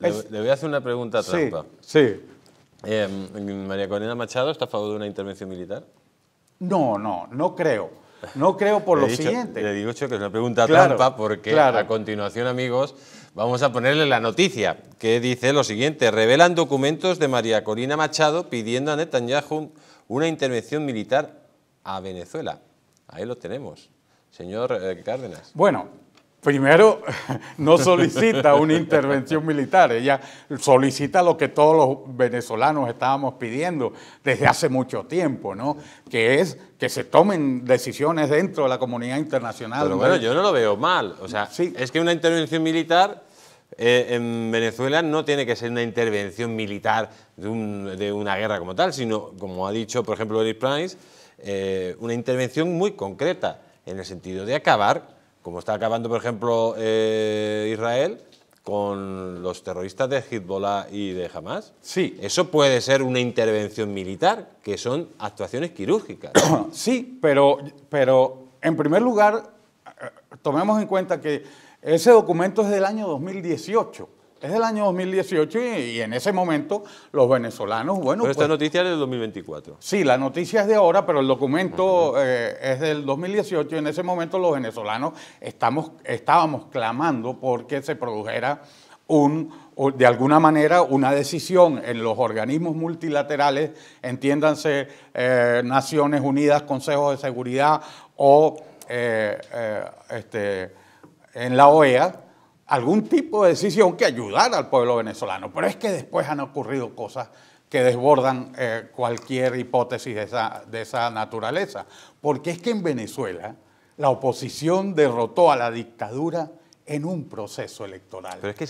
Le, voy a hacer una pregunta trampa. Sí. Em, ¿María Corina Machado está a favor de una intervención militar? No, no, no creo. No creo por lo siguiente. Le digo que es una pregunta trampa porque a continuación, amigos, vamos a ponerle la noticia que dice lo siguiente. Revelan documentos de María Corina Machado pidiendo a Netanyahu una intervención militar a Venezuela. Ahí lo tenemos. Señor eh, Cárdenas. Bueno, primero no solicita una intervención militar, ella solicita lo que todos los venezolanos estábamos pidiendo desde hace mucho tiempo, ¿no? Que es que se tomen decisiones dentro de la comunidad internacional. Pero bueno, yo no lo veo mal, o sea, sí. es que una intervención militar eh, en Venezuela no tiene que ser una intervención militar de, una guerra como tal, sino, como ha dicho, por ejemplo, Eric Price, eh, una intervención muy concreta, en el sentido de acabar como está acabando, por ejemplo, eh, Israel con los terroristas de Hezbollah y de Hamas. Sí. Eso puede ser una intervención militar, que son actuaciones quirúrgicas. sí, pero, pero en primer lugar, eh, tomemos en cuenta que ese documento es del año 2018. Es del año 2018 y, en ese momento los venezolanos, bueno... Pero esta pues noticia es del 2024. Sí, la noticia es de ahora, pero el documento eh, es del 2018 y en ese momento los venezolanos estamos, estábamos clamando porque se produjera un, de alguna manera una decisión en los organismos multilaterales, entiéndanse eh, Naciones Unidas, Consejos de Seguridad o eh, este, en la OEA, algún tipo de decisión que ayudara al pueblo venezolano. Pero es que después han ocurrido cosas que desbordan eh, cualquier hipótesis de esa, de esa naturaleza. Porque es que en Venezuela la oposición derrotó a la dictadura en un proceso electoral. que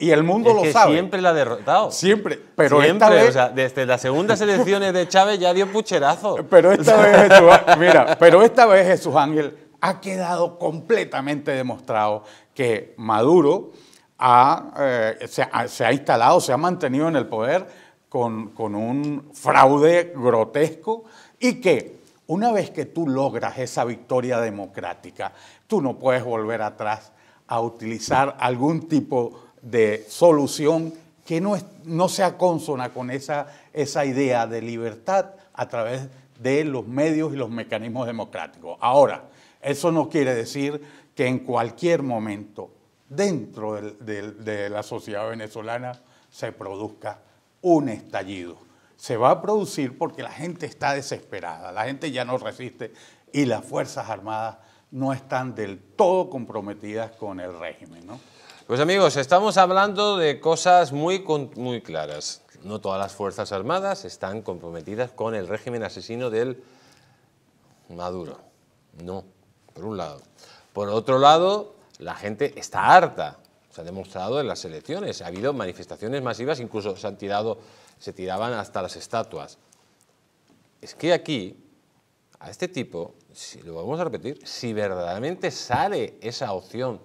Y el, mundo lo que sabe. Siempre la ha derrotado. Siempre. Pero esta vez. desde las segundas elecciones de Chávez ya dio pucherazo. Pero esta vez, mira, pero esta vez Jesús Ángel ha quedado completamente demostrado que Maduro eh, se, ha, instalado, se ha mantenido en el poder con, un fraude grotesco y que una vez que tú logras esa victoria democrática, tú no puedes volver atrás a utilizar algún tipo de solución que no, sea consona con esa, esa idea de libertad a través de los medios y los mecanismos democráticos. Ahora, eso no quiere decir que en cualquier momento dentro de, la sociedad venezolana se produzca un estallido. Se va a producir porque la gente está desesperada, la gente ya no resiste y las Fuerzas Armadas no están del todo comprometidas con el régimen. Pues amigos, estamos hablando de cosas muy, muy claras. No todas las Fuerzas Armadas están comprometidas con el régimen asesino del Maduro. No por un lado. Por otro lado, la gente está harta, se ha demostrado en las elecciones, ha habido manifestaciones masivas, incluso se han tirado, tiraban hasta las estatuas. Es que aquí, a este tipo, si lo vamos a repetir, si verdaderamente sale esa opción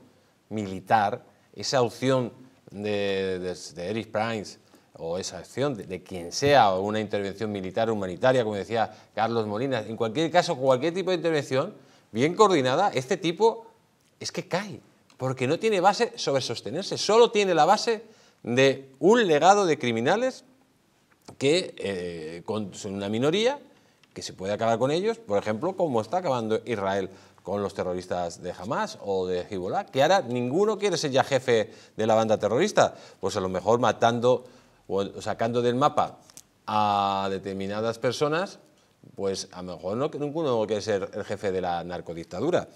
militar, esa opción de, de, de o esa opción de, quien sea, o una intervención militar humanitaria, como decía Carlos Molina, en cualquier caso, cualquier tipo de intervención, bien coordinada, este tipo es que cae, porque no tiene base sobre sostenerse, solo tiene la base de un legado de criminales que eh, son una minoría que se puede acabar con ellos, por ejemplo, como está acabando Israel con los terroristas de Hamas o de Hezbollah, que ahora ninguno quiere ser ya jefe de la banda terrorista, pues a lo mejor matando o sacando del mapa a determinadas personas pues a lo mejor no, ninguno que ser el jefe de la narcodictadura,